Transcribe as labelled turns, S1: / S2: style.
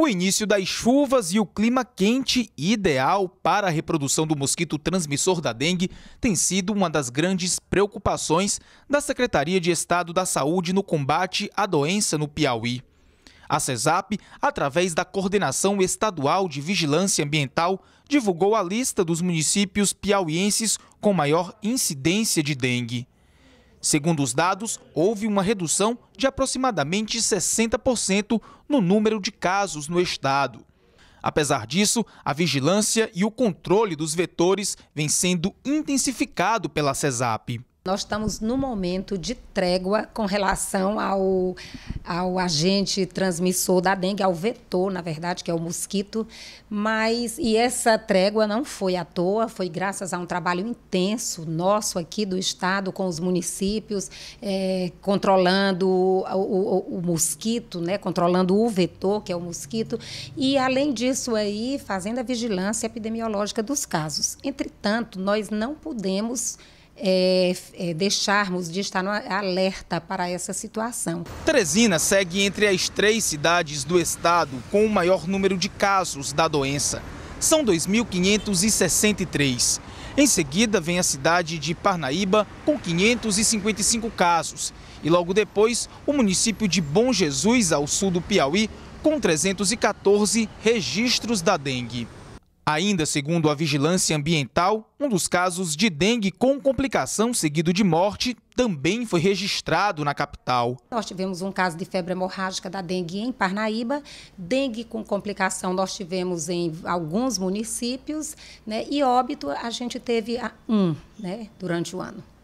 S1: O início das chuvas e o clima quente ideal para a reprodução do mosquito transmissor da dengue tem sido uma das grandes preocupações da Secretaria de Estado da Saúde no combate à doença no Piauí. A CESAP, através da Coordenação Estadual de Vigilância Ambiental, divulgou a lista dos municípios piauienses com maior incidência de dengue. Segundo os dados, houve uma redução de aproximadamente 60% no número de casos no estado. Apesar disso, a vigilância e o controle dos vetores vem sendo intensificado pela CESAP.
S2: Nós estamos no momento de trégua com relação ao, ao agente transmissor da dengue, ao vetor, na verdade, que é o mosquito. Mas e essa trégua não foi à toa, foi graças a um trabalho intenso nosso aqui do estado com os municípios, é, controlando o, o, o mosquito, né, controlando o vetor, que é o mosquito, e além disso aí fazendo a vigilância epidemiológica dos casos. Entretanto, nós não podemos é, é, deixarmos de estar no alerta para essa situação.
S1: Teresina segue entre as três cidades do estado com o maior número de casos da doença. São 2.563. Em seguida, vem a cidade de Parnaíba, com 555 casos. E logo depois, o município de Bom Jesus, ao sul do Piauí, com 314 registros da dengue. Ainda segundo a Vigilância Ambiental, um dos casos de dengue com complicação seguido de morte também foi registrado na capital.
S2: Nós tivemos um caso de febre hemorrágica da dengue em Parnaíba. Dengue com complicação nós tivemos em alguns municípios né? e óbito a gente teve um né? durante o ano.